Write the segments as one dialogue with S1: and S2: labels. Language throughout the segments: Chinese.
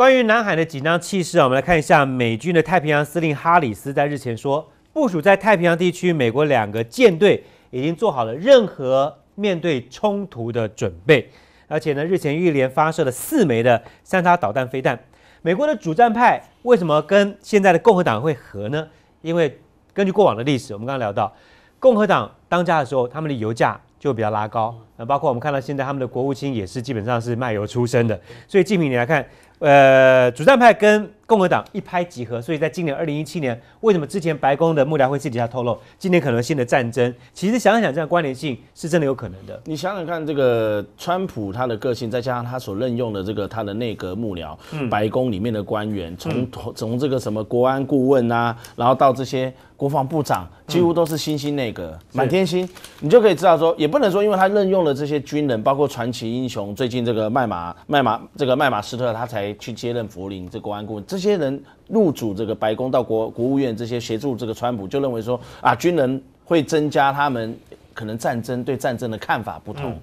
S1: 关于南海的紧张气势啊，我们来看一下美军的太平洋司令哈里斯在日前说，部署在太平洋地区，美国两个舰队已经做好了任何面对冲突的准备。而且呢，日前一连发射了四枚的三叉导弹飞弹。美国的主战派为什么跟现在的共和党会合呢？因为根据过往的历史，我们刚刚聊到，共和党当家的时候，他们的油价就比较拉高。那包括我们看到现在他们的国务卿也是基本上是卖油出身的，所以近平你来看。呃，主战派跟共和党一拍即合，所以在今年二零一七年，为什么之前白宫的幕僚会私底下透露今年可能性的战争？其实想想这样关联性是真的有可能的。
S2: 你想想看，这个川普他的个性，再加上他所任用的这个他的内阁幕僚、白宫里面的官员，从从这个什么国安顾问啊，然后到这些国防部长，几乎都是新星内阁满天星，你就可以知道说，也不能说因为他任用了这些军人，包括传奇英雄，最近这个麦马麦马这个麦马斯特他才。去接任福林这国安顾问，这些人入主这个白宫到国国务院，这些协助这个川普，就认为说啊，军人会增加他们可能战争对战争的看法不同。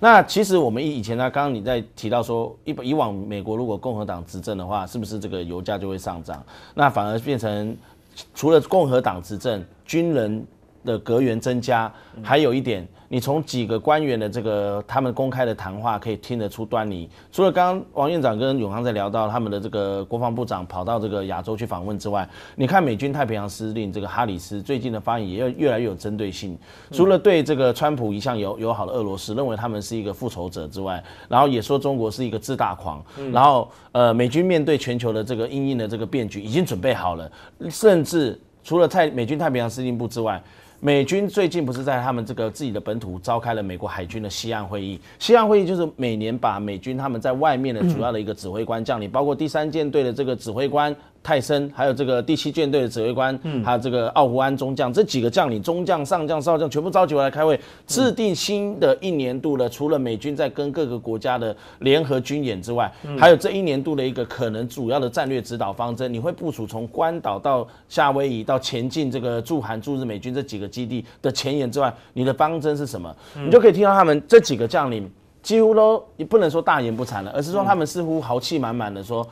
S2: 那其实我们以前呢，刚刚你在提到说，以以往美国如果共和党执政的话，是不是这个油价就会上涨？那反而变成除了共和党执政军人的格缘增加，还有一点。你从几个官员的这个他们公开的谈话可以听得出端倪。除了刚刚王院长跟永康在聊到他们的这个国防部长跑到这个亚洲去访问之外，你看美军太平洋司令这个哈里斯最近的发言也越越来越有针对性。除了对这个川普一向友友好的俄罗斯认为他们是一个复仇者之外，然后也说中国是一个自大狂。然后呃，美军面对全球的这个阴影的这个变局已经准备好了，甚至除了太美军太平洋司令部之外。美军最近不是在他们这个自己的本土召开了美国海军的西岸会议？西岸会议就是每年把美军他们在外面的主要的一个指挥官将领，包括第三舰队的这个指挥官泰森，还有这个第七舰队的指挥官，还有这个奥胡安中将这几个将领，中将、上将、少将全部召集过来开会，制定新的一年度的，除了美军在跟各个国家的联合军演之外，还有这一年度的一个可能主要的战略指导方针。你会部署从关岛到夏威夷到前进这个驻韩驻日美军这几个。基地的前沿之外，你的方针是什么？你就可以听到他们这几个将领几乎都，你不能说大言不惭了，而是说他们似乎豪气满满的说，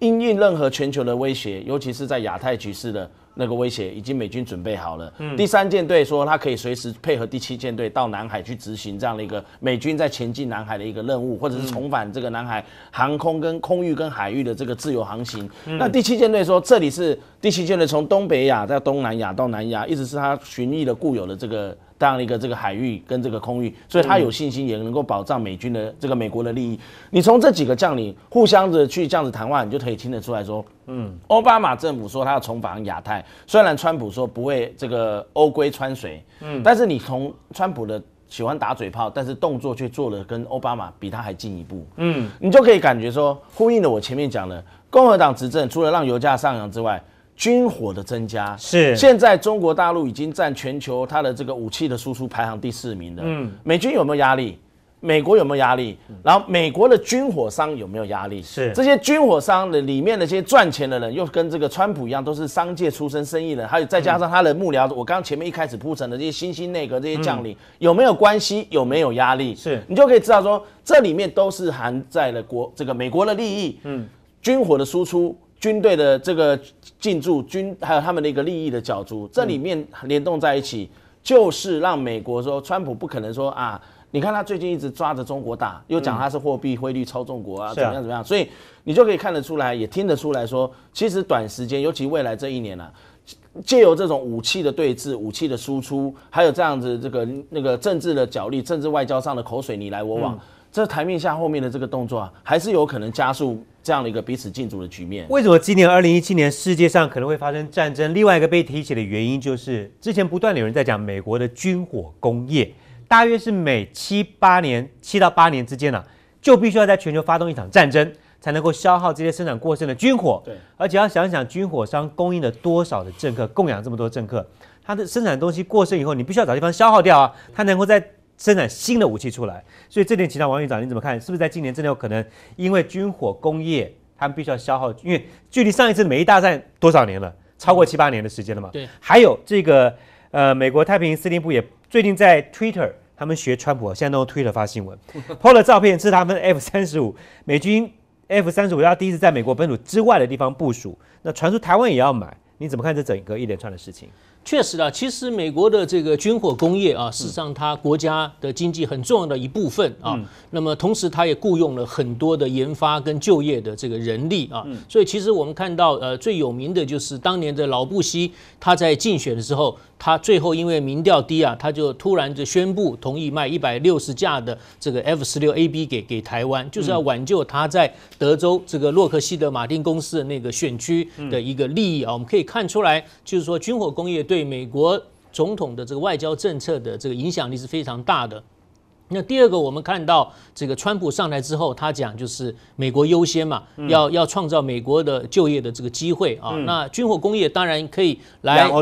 S2: 应应任何全球的威胁，尤其是在亚太局势的。那个威胁已经美军准备好了。第三舰队说，他可以随时配合第七舰队到南海去执行这样的一个美军在前进南海的一个任务，或者是重返这个南海航空跟空域跟海域的这个自由航行。那第七舰队说，这里是第七舰队从东北亚到东南亚到南亚，一直是他寻觅的固有的这个。这样的一个这个海域跟这个空域，所以他有信心也能够保障美军的这个美国的利益。你从这几个将领互相的去这样子谈话，你就可以听得出来说，嗯，奥巴马政府说他要重返亚太，虽然川普说不会这个欧归川水，嗯，但是你从川普的喜欢打嘴炮，但是动作却做了跟奥巴马比他还进一步，嗯，你就可以感觉说，呼应了我前面讲的，共和党执政除了让油价上扬之外。军火的增加是现在中国大陆已经占全球它的这个武器的输出排行第四名的。嗯，美军有没有压力？美国有没有压力？然后美国的军火商有没有压力？是这些军火商的里面的这些赚钱的人，又跟这个川普一样，都是商界出身、生意人，还有再加上他的幕僚。我刚前面一开始铺陈的这些新兴内阁这些将领有没有关系？有没有压力？是你就可以知道说，这里面都是含在了国这个美国的利益。嗯，军火的输出。军队的这个进驻，军还有他们的一个利益的角逐，这里面联动在一起，就是让美国说川普不可能说啊，你看他最近一直抓着中国打，又讲他是货币汇率操纵国啊，怎么样怎么样，所以你就可以看得出来，也听得出来，说其实短时间，尤其未来这一年呢，借由这种武器的对峙、武器的输出，还有这样子这个那个政治的角力、政治外交上的口水你来我往。这台面下后面的这个动作啊，还是有可能加速这样的一个彼此竞逐的局面。为
S1: 什么今年二零一七年世界上可能会发生战争？另外一个被提起的原因就是，之前不断有人在讲，美国的军火工业大约是每七八年、七到八年之间呢，就必须要在全球发动一场战争，才能够消耗这些生产过剩的军火。对，而且要想想，军火商供应了多少的政客，供养这么多政客，他的生产东西过剩以后，你必须要找地方消耗掉啊，他能够在。生产新的武器出来，所以这点，其他王院长你怎么看？是不是在今年真的有可能？因为军火工业，他们必须要消耗，因为距离上一次美伊大战多少年了？超过七八年的时间了嘛？对。还有这个，呃，美国太平洋司令部也最近在 Twitter，他们学川普，现在用 Twitter 发新闻，PO 了照片，是他们 F 三十五美军 F 三十五，要第一次在美国本土之外的地方部署。那传出台湾也要买，你怎么看这整个一连串的事情？
S3: 确实啊，其实美国的这个军火工业啊，事实上它国家的经济很重要的一部分啊。那么同时，它也雇佣了很多的研发跟就业的这个人力啊。所以其实我们看到，呃，最有名的就是当年的老布希，他在竞选的时候。他最后因为民调低啊，他就突然就宣布同意卖一百六十架的这个 F 十六 AB 给给台湾，就是要挽救他在德州这个洛克希德马丁公司的那个选区的一个利益啊。我们可以看出来，就是说军火工业对美国总统的这个外交政策的这个影响力是非常大的。那第二个，我们看到这个川普上台之后，他讲就是美国优先嘛，要要创造美国的就业的这个机会啊。那军火工业当然可以来养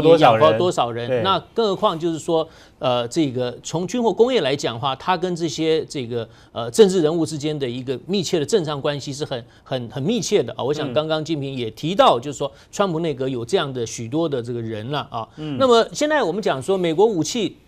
S3: 活多少人？那更何况就是说，呃，这个从军火工业来讲的话，它跟这些这个呃政治人物之间的一个密切的正常关系是很很很密切的啊。我想刚刚金平也提到，就是说川普内阁有这样的许多的这个人了啊。那么现在我们讲说美国武器。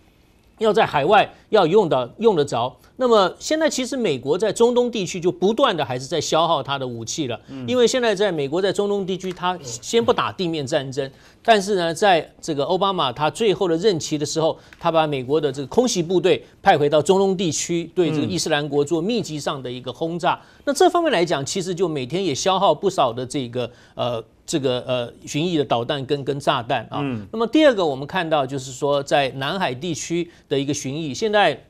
S3: 要在海外要用的用得着，那么现在其实美国在中东地区就不断的还是在消耗它的武器了，因为现在在美国在中东地区，它先不打地面战争，但是呢，在这个奥巴马他最后的任期的时候，他把美国的这个空袭部队派回到中东地区，对这个伊斯兰国做密集上的一个轰炸。那这方面来讲，其实就每天也消耗不少的这个呃。这个呃，巡弋的导弹跟跟炸弹啊。嗯。那么第二个，我们看到就是说，在南海地区的一个巡弋。现在，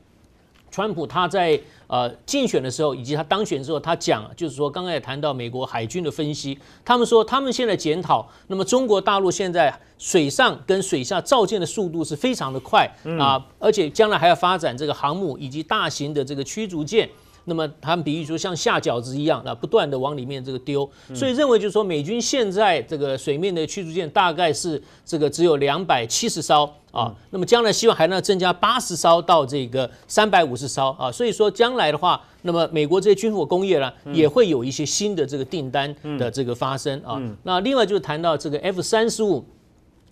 S3: 川普他在呃竞选的时候，以及他当选之后，他讲就是说，刚刚也谈到美国海军的分析，他们说他们现在检讨，那么中国大陆现在水上跟水下造舰的速度是非常的快啊，而且将来还要发展这个航母以及大型的这个驱逐舰。那么他们比喻说像下饺子一样，那不断的往里面这个丢，所以认为就是说美军现在这个水面的驱逐舰大概是这个只有两百七十艘啊，那么将来希望还能增加八十艘到这个三百五十艘啊，所以说将来的话，那么美国这些军火工业呢也会有一些新的这个订单的这个发生啊。那另外就是谈到这个 F 三十五。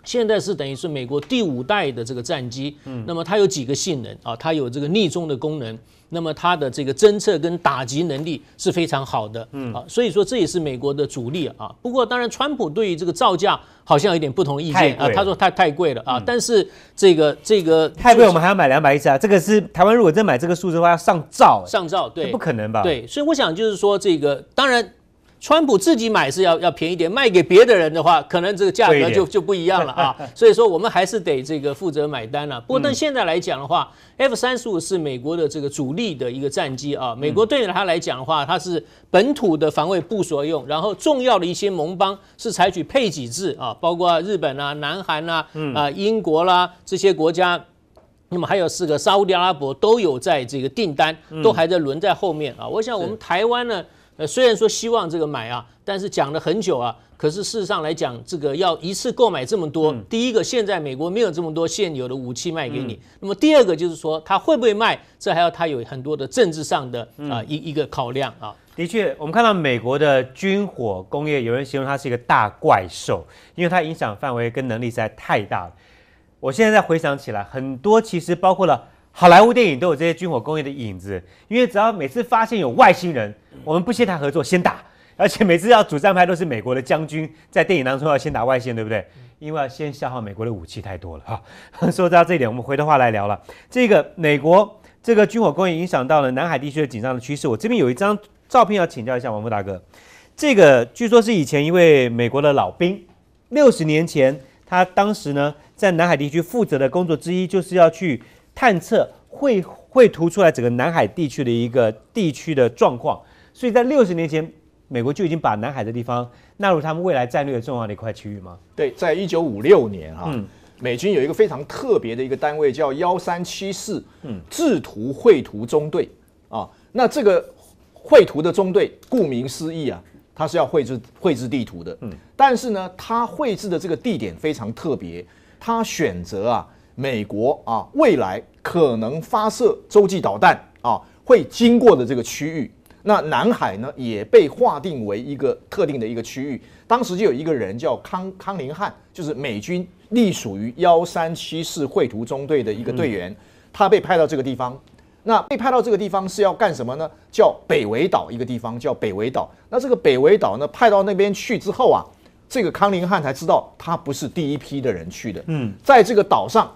S3: 现在是等于是美国第五代的这个战机，嗯，那么它有几个性能啊？它有这个逆中的功能，那么它的这个侦测跟打击能力是非常好的，嗯，啊，所以说这也是美国的主力啊。不过当然，川普对于这个造价好像有点不同意见啊，他说太太贵了啊。但是这个这个太贵，我们还要
S1: 买两百亿啊？这个是台湾如果真买这个数字的话，要上照。上照对，不可能吧？对，
S3: 所以我想就是说这个当然。川普自己买是要要便宜点，卖给别的人的话，可能这个价格就就不一样了啊。所以说我们还是得这个负责买单了。不过但现在来讲的话，F 三十五是美国的这个主力的一个战机啊。美国对他它来讲的话，它是本土的防卫部署用，然后重要的一些盟邦是采取配给制啊，包括日本啊、南韩啊、啊英国啦这些国家。那么还有四个沙地阿拉伯都有在这个订单，都还在轮在后面啊。我想我们台湾呢？呃，虽然说希望这个买啊，但是讲了很久啊，可是事实上来讲，这个要一次购买这么多，第一个，现在美国没有这么多现有的武器卖给你；那么第二个就是说，他会不会卖，这还要他有很多的政治上的啊一一个考量啊。
S1: 的确，我们看到美国的军火工业，有人形容它是一个大怪兽，因为它影响范围跟能力实在太大了。我现在回想起来，很多其实包括了。好莱坞电影都有这些军火工业的影子，因为只要每次发现有外星人，我们不先谈合作，先打。而且每次要主战派都是美国的将军，在电影当中要先打外线，对不对？因为要先消耗美国的武器太多了哈。说到这一点，我们回头话来聊了。这个美国这个军火工业影响到了南海地区的紧张的趋势。我这边有一张照片要请教一下王波大哥，这个据说是以前一位美国的老兵，六十年前他当时呢在南海地区负责的工作之一就是要去。探测绘绘图出来整个南海地区的一个地区的状况，所以在六十年前，美国就已经把南海的地方纳入他们未来战略的重要的一块区域吗？
S4: 对，在一九五六年哈，美军有一个非常特别的一个单位叫幺三七四制图绘图中队啊，那这个绘图的中队顾名思义啊，它是要绘制绘制地图的，但是呢，它绘制的这个地点非常特别，它选择啊。美国啊，未来可能发射洲际导弹啊，会经过的这个区域，那南海呢也被划定为一个特定的一个区域。当时就有一个人叫康康林汉，就是美军隶属于幺三七四绘图中队的一个队员，他被派到这个地方。那被派到这个地方是要干什么呢？叫北围岛一个地方叫北围岛。那这个北围岛呢，派到那边去之后啊，这个康林汉才知道他不是第一批的人去的。嗯，在这个岛上。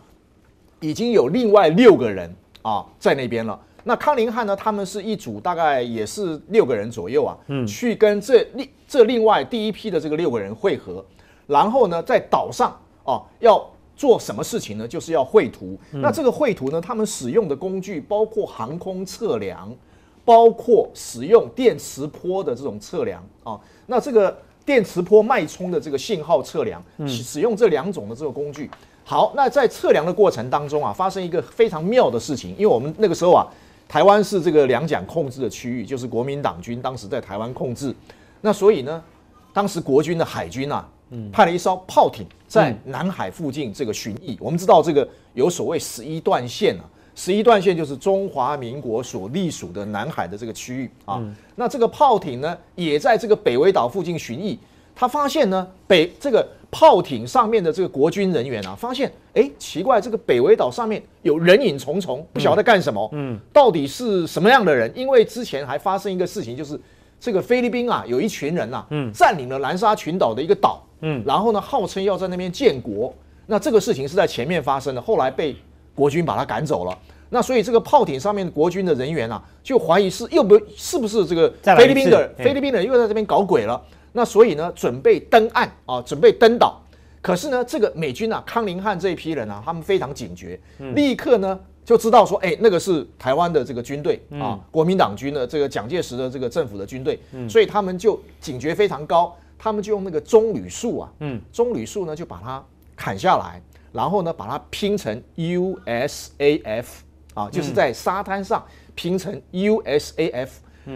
S4: 已经有另外六个人啊，在那边了。那康林汉呢？他们是一组，大概也是六个人左右啊。嗯，去跟这另这另外第一批的这个六个人会合，然后呢，在岛上啊，要做什么事情呢？就是要绘图。那这个绘图呢，他们使用的工具包括航空测量，包括使用电磁波的这种测量啊。那这个电磁波脉冲的这个信号测量，使用这两种的这个工具。好，那在测量的过程当中啊，发生一个非常妙的事情，因为我们那个时候啊，台湾是这个两蒋控制的区域，就是国民党军当时在台湾控制，那所以呢，当时国军的海军啊，派了一艘炮艇在南海附近这个巡弋。我们知道这个有所谓十一段线啊，十一段线就是中华民国所隶属的南海的这个区域啊，那这个炮艇呢，也在这个北威岛附近巡弋，他发现呢，北这个。炮艇上面的这个国军人员啊，发现哎奇怪，这个北威岛上面有人影重重，不晓得干什么。嗯，到底是什么样的人？因为之前还发生一个事情，就是这个菲律宾啊，有一群人呐，嗯，占领了南沙群岛的一个岛，嗯，然后呢，号称要在那边建国。那这个事情是在前面发生的，后来被国军把他赶走了。那所以这个炮艇上面国军的人员啊，就怀疑是又不是不是这个菲律宾的菲律宾人又在这边搞鬼了。那所以呢，准备登岸啊，准备登岛。可是呢，这个美军啊，康林汉这一批人啊，他们非常警觉，立刻呢就知道说，哎，那个是台湾的这个军队啊，国民党军的这个蒋介石的这个政府的军队。所以他们就警觉非常高，他们就用那个棕榈树啊，棕榈树呢就把它砍下来，然后呢把它拼成 USAF 啊，就是在沙滩上拼成 USAF。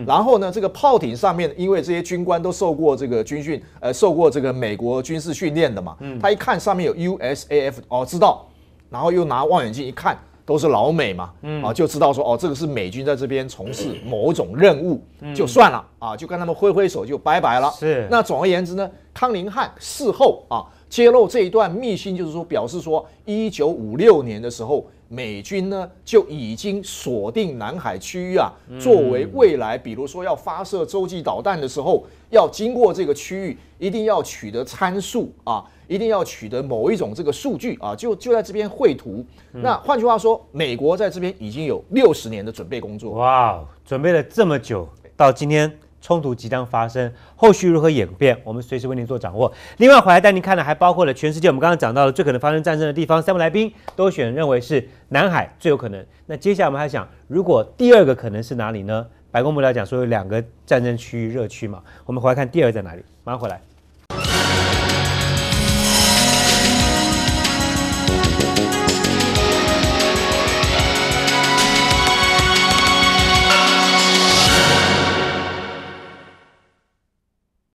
S4: 然后呢，这个炮艇上面，因为这些军官都受过这个军训，呃，受过这个美国军事训练的嘛，他一看上面有 USAF，哦，知道，然后又拿望远镜一看，都是老美嘛，啊，就知道说，哦，这个是美军在这边从事某种任务，就算了啊，就跟他们挥挥手就拜拜了。是。那总而言之呢，康宁汉事后啊揭露这一段密信，就是说表示说一九五六年的时候。美军呢就已经锁定南海区域啊，作为未来比如说要发射洲际导弹的时候，要经过这个区域，一定要取得参数啊，一定要取得某一种这个数据啊，就就在这边绘图。那换句话说，美国在这边已经有六十年的准备
S1: 工作。哇，准备了这么久，到今天。冲突即将发生，后续如何演变，我们随时为您做掌握。另外，回来带您看的还包括了全世界我们刚刚讲到的最可能发生战争的地方，三位来宾都选认为是南海最有可能。那接下来我们还想，如果第二个可能是哪里呢？白宫幕僚讲说有两个战争区域热区嘛，我们回来看第二个在哪里，马上回来。